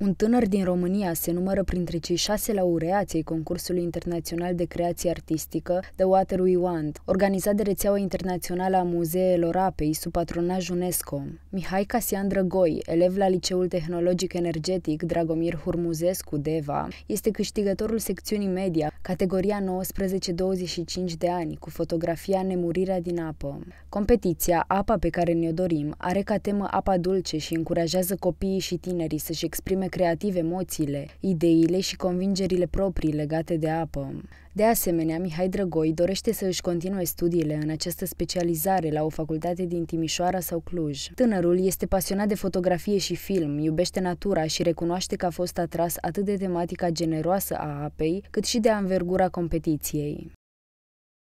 Un tânăr din România se numără printre cei șase laureați ai concursului internațional de creație artistică The Water We Want, organizat de rețeaua internațională a muzeelor apei sub patronaj UNESCO. Mihai Casian Drăgoi, elev la Liceul Tehnologic Energetic Dragomir Hurmuzescu Deva, este câștigătorul secțiunii media, categoria 19-25 de ani, cu fotografia Nemurirea din apă. Competiția Apa pe care ne-o dorim are ca temă apa dulce și încurajează copiii și tinerii să-și exprime creativ emoțiile, ideile și convingerile proprii legate de apă. De asemenea, Mihai Drăgoi dorește să își continue studiile în această specializare la o facultate din Timișoara sau Cluj. Tânărul este pasionat de fotografie și film, iubește natura și recunoaște că a fost atras atât de tematica generoasă a apei, cât și de anvergura competiției.